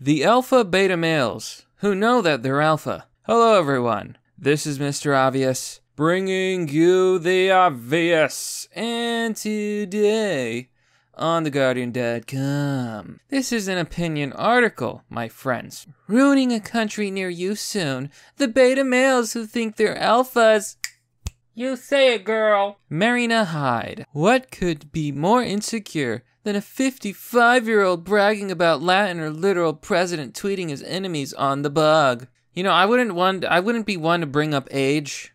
The alpha beta males, who know that they're alpha. Hello, everyone. This is Mr. Obvious, bringing you the obvious. And today, on TheGuardian.com, this is an opinion article, my friends. Ruining a country near you soon. The beta males who think they're alphas. You say it, girl. Marina Hyde. What could be more insecure than a 55 year old bragging about Latin or literal president tweeting his enemies on the bug. You know, I wouldn't want I wouldn't be one to bring up age,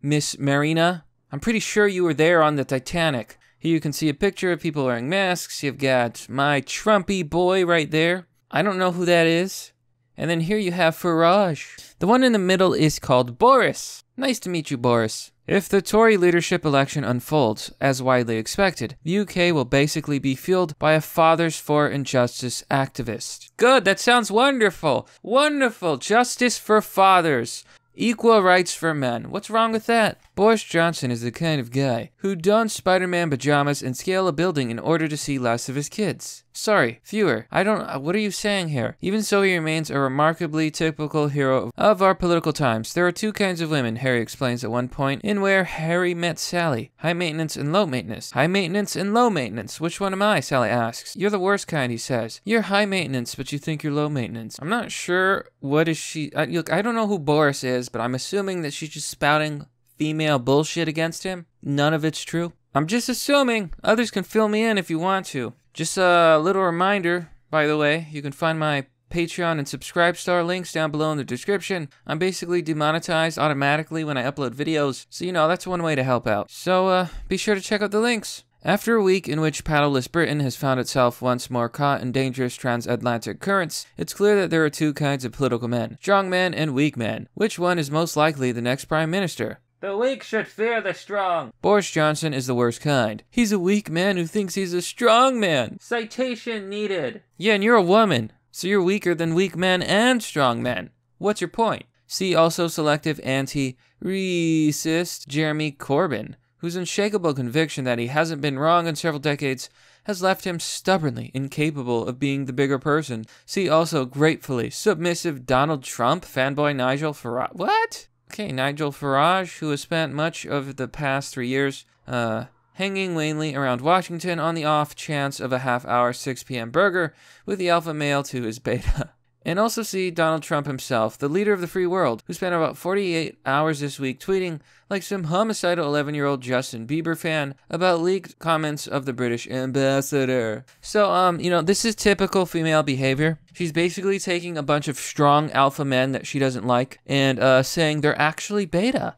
Miss Marina. I'm pretty sure you were there on the Titanic. Here you can see a picture of people wearing masks. You've got my Trumpy boy right there. I don't know who that is. And then here you have Farage. The one in the middle is called Boris. Nice to meet you, Boris. If the Tory leadership election unfolds, as widely expected, the UK will basically be fueled by a Fathers for Injustice activist. Good, that sounds wonderful! Wonderful! Justice for fathers! Equal rights for men. What's wrong with that? Boris Johnson is the kind of guy who dons Spider Man pajamas and scale a building in order to see less of his kids. Sorry, fewer. I don't. Uh, what are you saying here? Even so, he remains a remarkably typical hero of our political times. There are two kinds of women, Harry explains at one point, in where Harry met Sally high maintenance and low maintenance. High maintenance and low maintenance. Which one am I? Sally asks. You're the worst kind, he says. You're high maintenance, but you think you're low maintenance. I'm not sure what is she. I, look, I don't know who Boris is, but I'm assuming that she's just spouting female bullshit against him. None of it's true. I'm just assuming. Others can fill me in if you want to. Just a little reminder, by the way, you can find my Patreon and subscribe star links down below in the description. I'm basically demonetized automatically when I upload videos, so you know that's one way to help out. So uh, be sure to check out the links. After a week in which paddleless Britain has found itself once more caught in dangerous transatlantic currents, it's clear that there are two kinds of political men strong men and weak men. Which one is most likely the next prime minister? The weak should fear the strong. Boris Johnson is the worst kind. He's a weak man who thinks he's a strong man. Citation needed. Yeah, and you're a woman, so you're weaker than weak men and strong men. What's your point? See also selective anti racist Jeremy Corbyn, whose unshakable conviction that he hasn't been wrong in several decades has left him stubbornly incapable of being the bigger person. See also gratefully submissive Donald Trump fanboy Nigel Farage. What? Okay, Nigel Farage, who has spent much of the past three years uh, hanging mainly around Washington on the off chance of a half hour 6 p.m. burger with the alpha male to his beta. And also see Donald Trump himself, the leader of the free world, who spent about 48 hours this week tweeting like some homicidal 11 year old Justin Bieber fan about leaked comments of the British ambassador. So, um, you know, this is typical female behavior. She's basically taking a bunch of strong alpha men that she doesn't like and uh, saying they're actually beta.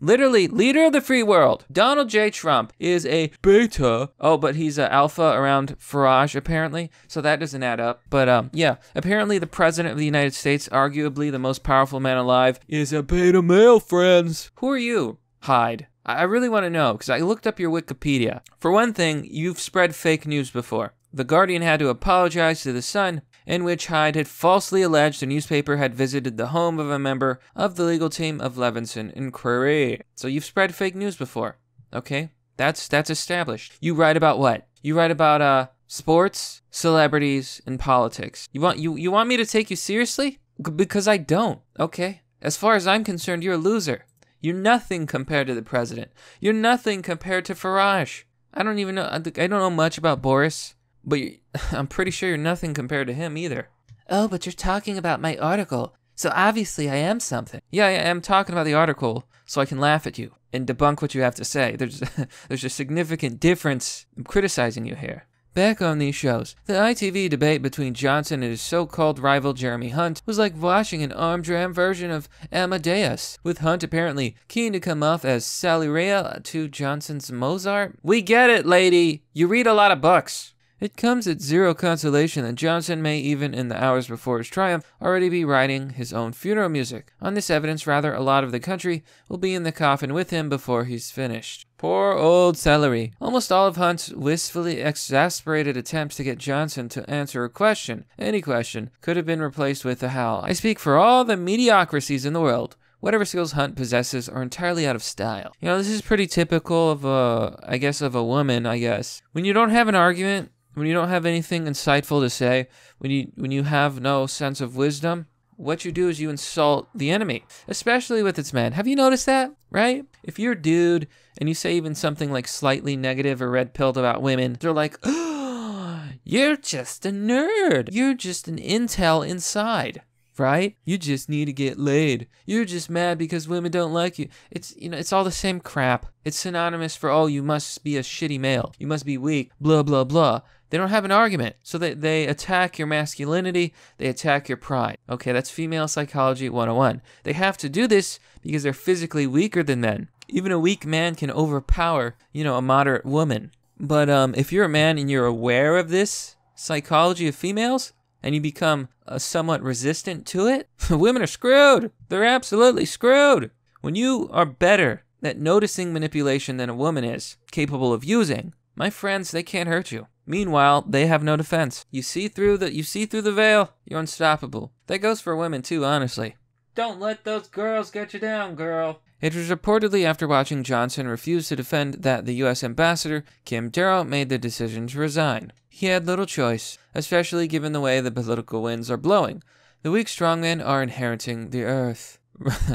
Literally, leader of the free world, Donald J. Trump is a beta. Oh, but he's an alpha around Farage, apparently. So that doesn't add up. But um, yeah, apparently the president of the United States, arguably the most powerful man alive, is a beta male, friends. Who are you? Hide. I really want to know because I looked up your Wikipedia. For one thing, you've spread fake news before. The Guardian had to apologize to The Sun in which Hyde had falsely alleged the newspaper had visited the home of a member of the legal team of Levinson Inquiry. So you've spread fake news before, okay? That's that's established. You write about what? You write about uh sports, celebrities, and politics. You want you you want me to take you seriously? G- because I don't. Okay. As far as I'm concerned, you're a loser. You're nothing compared to the president. You're nothing compared to Farage. I don't even know. I don't know much about Boris. But I'm pretty sure you're nothing compared to him either. Oh, but you're talking about my article, so obviously I am something. Yeah, I'm talking about the article so I can laugh at you and debunk what you have to say. There's, there's a significant difference. I'm criticizing you here. Back on these shows, the ITV debate between Johnson and his so-called rival Jeremy Hunt was like watching an arm-dram version of Amadeus, with Hunt apparently keen to come off as Salieri to Johnson's Mozart. We get it, lady. You read a lot of books. It comes at zero consolation that Johnson may, even in the hours before his triumph, already be writing his own funeral music. On this evidence, rather, a lot of the country will be in the coffin with him before he's finished. Poor old Celery. Almost all of Hunt's wistfully exasperated attempts to get Johnson to answer a question, any question, could have been replaced with a howl. I speak for all the mediocrities in the world whatever skills Hunt possesses are entirely out of style. You know, this is pretty typical of a, I guess, of a woman, I guess. When you don't have an argument, when you don't have anything insightful to say, when you when you have no sense of wisdom, what you do is you insult the enemy, especially with its men. Have you noticed that, right? If you're a dude and you say even something like slightly negative or red pilled about women, they're like, oh, you're just a nerd. You're just an intel inside, right? You just need to get laid. You're just mad because women don't like you. It's, you know, it's all the same crap. It's synonymous for, oh, you must be a shitty male. You must be weak, blah, blah, blah. They don't have an argument. So they, they attack your masculinity, they attack your pride. Okay, that's female psychology 101. They have to do this because they're physically weaker than men. Even a weak man can overpower, you know, a moderate woman. But um, if you're a man and you're aware of this psychology of females, and you become uh, somewhat resistant to it, women are screwed. They're absolutely screwed. When you are better at noticing manipulation than a woman is capable of using, my friends, they can't hurt you. Meanwhile, they have no defense. You see through the you see through the veil. You're unstoppable. That goes for women too, honestly. Don't let those girls get you down, girl. It was reportedly after watching Johnson refuse to defend that the U.S. ambassador, Kim Darrow, made the decision to resign. He had little choice, especially given the way the political winds are blowing. The weak strongmen are inheriting the earth.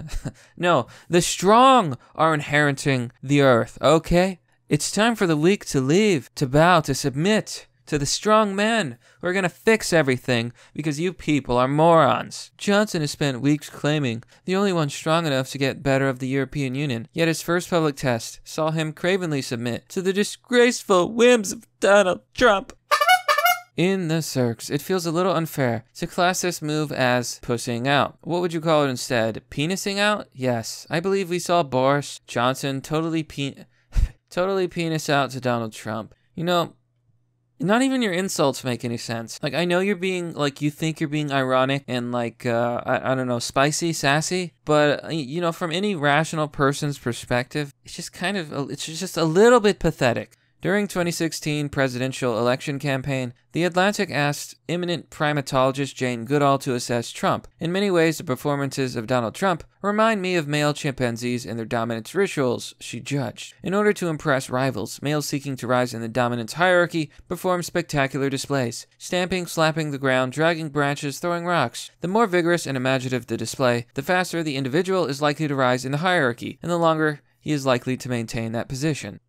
no, the strong are inheriting the earth, okay? It's time for the weak to leave, to bow, to submit to the strong men who are going to fix everything because you people are morons. Johnson has spent weeks claiming the only one strong enough to get better of the European Union, yet his first public test saw him cravenly submit to the disgraceful whims of Donald Trump. In the circs, it feels a little unfair to class this move as pussing out. What would you call it instead? Penising out? Yes. I believe we saw Boris Johnson totally pen. Totally penis out to Donald Trump. You know, not even your insults make any sense. Like, I know you're being, like, you think you're being ironic and, like, uh, I, I don't know, spicy, sassy, but, uh, you know, from any rational person's perspective, it's just kind of, uh, it's just a little bit pathetic. During 2016 presidential election campaign, The Atlantic asked eminent primatologist Jane Goodall to assess Trump. In many ways, the performances of Donald Trump remind me of male chimpanzees and their dominance rituals, she judged. In order to impress rivals, males seeking to rise in the dominance hierarchy perform spectacular displays, stamping, slapping the ground, dragging branches, throwing rocks. The more vigorous and imaginative the display, the faster the individual is likely to rise in the hierarchy, and the longer he is likely to maintain that position.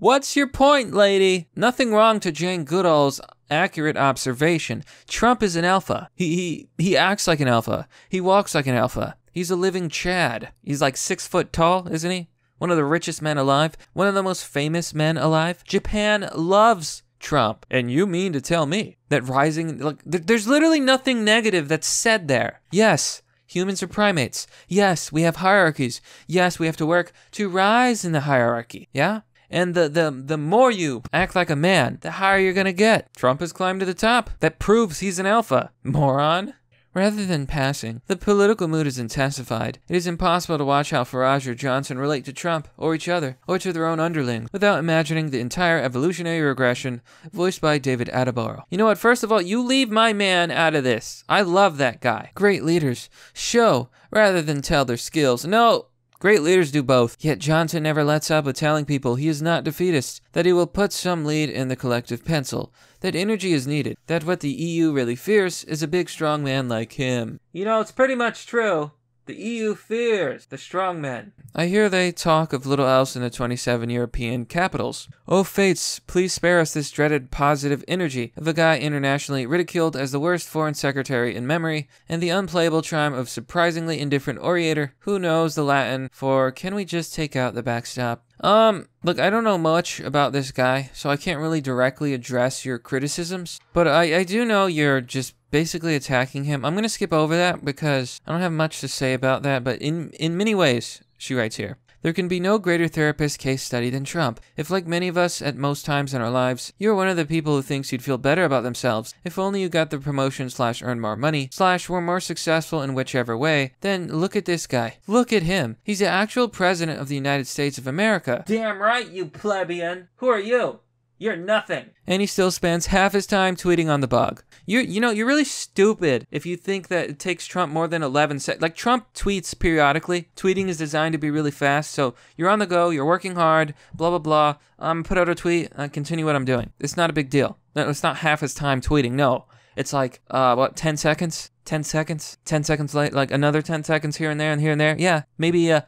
What's your point, lady? Nothing wrong to Jane Goodall's accurate observation. Trump is an alpha. He, he, he acts like an alpha. He walks like an alpha. He's a living Chad. He's like six foot tall, isn't he? One of the richest men alive. One of the most famous men alive. Japan loves Trump. And you mean to tell me that rising, like, th there's literally nothing negative that's said there. Yes, humans are primates. Yes, we have hierarchies. Yes, we have to work to rise in the hierarchy. Yeah? And the, the, the more you act like a man, the higher you're gonna get. Trump has climbed to the top. That proves he's an alpha, moron. Rather than passing, the political mood is intensified. It is impossible to watch how Farage or Johnson relate to Trump, or each other, or to their own underlings, without imagining the entire evolutionary regression voiced by David Attenborough. You know what? First of all, you leave my man out of this. I love that guy. Great leaders show rather than tell their skills. No, Great leaders do both, yet Johnson never lets up with telling people he is not defeatist, that he will put some lead in the collective pencil, that energy is needed, that what the EU really fears is a big strong man like him. You know, it's pretty much true. The EU fears the strong men. I hear they talk of little else in the 27 European capitals. Oh fates, please spare us this dreaded positive energy of a guy internationally ridiculed as the worst foreign secretary in memory, and the unplayable charm of surprisingly indifferent orator who knows the Latin for can we just take out the backstop? Um, look, I don't know much about this guy, so I can't really directly address your criticisms, but I, I do know you're just basically attacking him. I'm gonna skip over that because I don't have much to say about that, but in, in many ways, she writes here, there can be no greater therapist case study than Trump. If, like many of us at most times in our lives, you're one of the people who thinks you'd feel better about themselves if only you got the promotion slash earned more money slash were more successful in whichever way, then look at this guy. Look at him. He's the actual president of the United States of America. Damn right, you plebeian. Who are you? You're nothing. And he still spends half his time tweeting on the bug. You you know, you're really stupid if you think that it takes Trump more than 11 seconds. Like Trump tweets periodically. Tweeting is designed to be really fast, so you're on the go, you're working hard, blah blah blah. I'm um, put out a tweet, I uh, continue what I'm doing. It's not a big deal. It's not half his time tweeting. No. It's like uh what 10 seconds? 10 seconds 10 seconds late like another 10 seconds here and there and here and there yeah maybe uh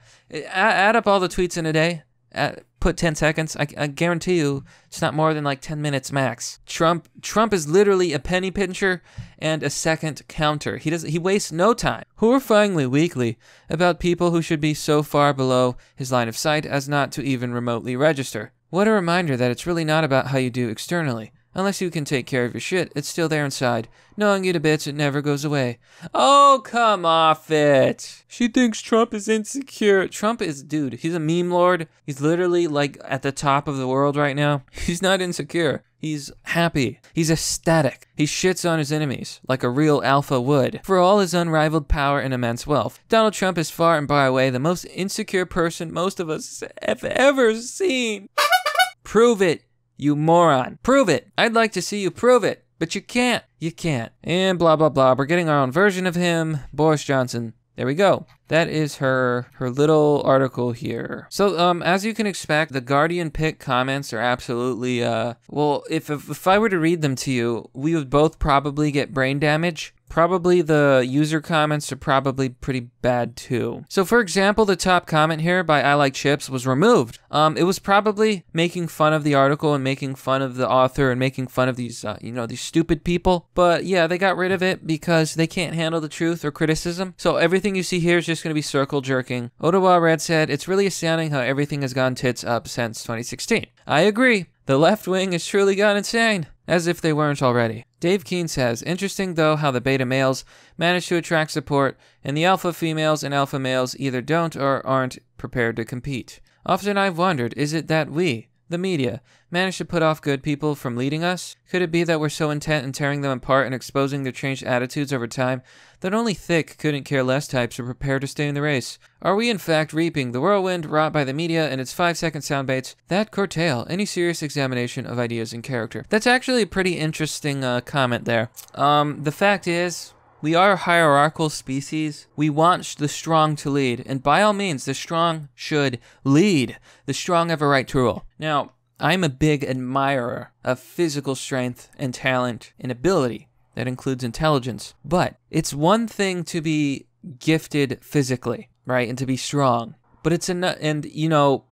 add up all the tweets in a day uh, put 10 seconds. I, I, guarantee you it's not more than like 10 minutes max. Trump Trump is literally a penny pincher and a second counter. He does he wastes no time horrifyingly weakly about people who should be so far below his line of sight as not to even remotely register. What a reminder that it's really not about how you do externally, Unless you can take care of your shit, it's still there inside. Knowing you to bits, it never goes away. Oh, come off it! She thinks Trump is insecure. Trump is, dude, he's a meme lord. He's literally like at the top of the world right now. He's not insecure. He's happy. He's ecstatic. He shits on his enemies, like a real alpha would, for all his unrivaled power and immense wealth. Donald Trump is far and by away the most insecure person most of us have ever seen. Prove it you moron. Prove it. I'd like to see you prove it, but you can't. You can't. And blah, blah, blah. We're getting our own version of him, Boris Johnson. There we go. That is her her little article here. So um, as you can expect, the Guardian pick comments are absolutely uh well. If, if if I were to read them to you, we would both probably get brain damage Probably the user comments are probably pretty bad too. So for example, the top comment here by I Like Chips was removed. Um, it was probably making fun of the article and making fun of the author and making fun of these, uh, you know, these stupid people. But yeah, they got rid of it because they can't handle the truth or criticism. So everything you see here is just going to be circle jerking. Ottawa Red said, it's really astounding how everything has gone tits up since 2016. I agree. The left wing has truly gone insane, as if they weren't already. Dave Keene says, interesting though how the beta males manage to attract support, and the alpha females and alpha males either don't or aren't prepared to compete. Often I've wondered, is it that we, the media managed to put off good people from leading us? Could it be that we're so intent in tearing them apart and exposing their changed attitudes over time that only thick, couldn't care less types are prepared to stay in the race? Are we in fact reaping the whirlwind wrought by the media and its five second sound bites that curtail any serious examination of ideas and character? That's actually a pretty interesting uh, comment there. Um, the fact is, we are a hierarchical species. We want the strong to lead, and by all means, the strong should lead. The strong have a right to rule. Now, I'm a big admirer of physical strength and talent and ability. That includes intelligence. But it's one thing to be gifted physically, right? And to be strong. But it's enough, and you know,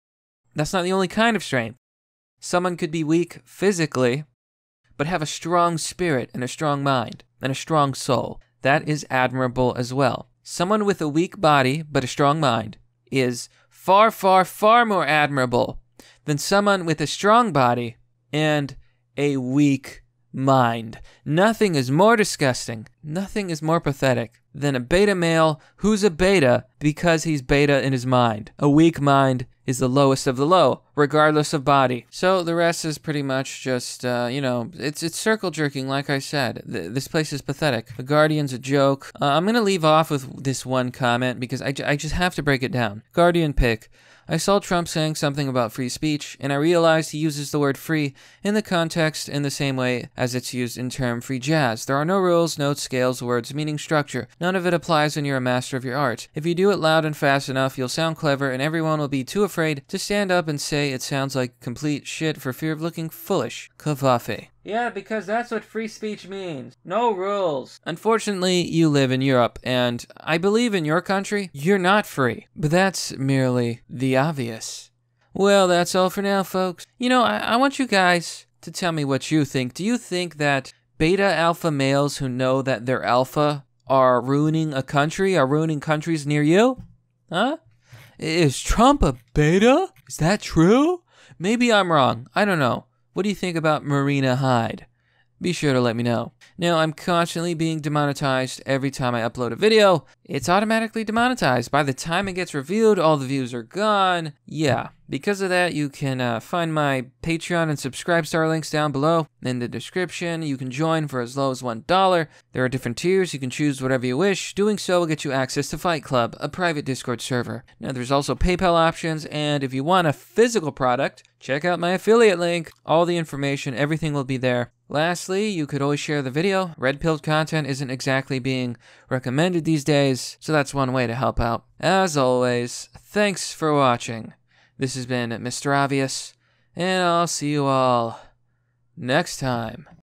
that's not the only kind of strength. Someone could be weak physically, but have a strong spirit and a strong mind and a strong soul. That is admirable as well. Someone with a weak body but a strong mind is far, far, far more admirable than someone with a strong body and a weak mind. Nothing is more disgusting, nothing is more pathetic than a beta male who's a beta because he's beta in his mind. A weak mind is the lowest of the low, regardless of body. So the rest is pretty much just, uh, you know, it's it's circle jerking, like I said. Th this place is pathetic. The Guardian's a joke. Uh, I'm gonna leave off with this one comment because I, I just have to break it down. Guardian pick. I saw Trump saying something about free speech, and I realized he uses the word free in the context in the same way as it's used in term free jazz. There are no rules, notes, scales, words, meaning, structure. None of it applies when you're a master of your art. If you do it loud and fast enough, you'll sound clever, and everyone will be too afraid to stand up and say it sounds like complete shit for fear of looking foolish. Kavafe. Yeah, because that's what free speech means. No rules. Unfortunately, you live in Europe, and I believe in your country, you're not free. But that's merely the obvious. Well, that's all for now, folks. You know, I, I want you guys to tell me what you think. Do you think that beta alpha males who know that they're alpha are ruining a country, are ruining countries near you? Huh? Is Trump a beta? Is that true? Maybe I'm wrong. I don't know. What do you think about Marina Hyde? Be sure to let me know. Now, I'm constantly being demonetized every time I upload a video. It's automatically demonetized. By the time it gets reviewed, all the views are gone. Yeah, because of that, you can uh, find my Patreon and Subscribe Star links down below in the description. You can join for as low as $1. There are different tiers. You can choose whatever you wish. Doing so will get you access to Fight Club, a private Discord server. Now, there's also PayPal options, and if you want a physical product, check out my affiliate link. All the information, everything will be there. Lastly, you could always share the video. Red pilled content isn't exactly being recommended these days, so that's one way to help out. As always, thanks for watching. This has been Mr. Obvious, and I'll see you all next time.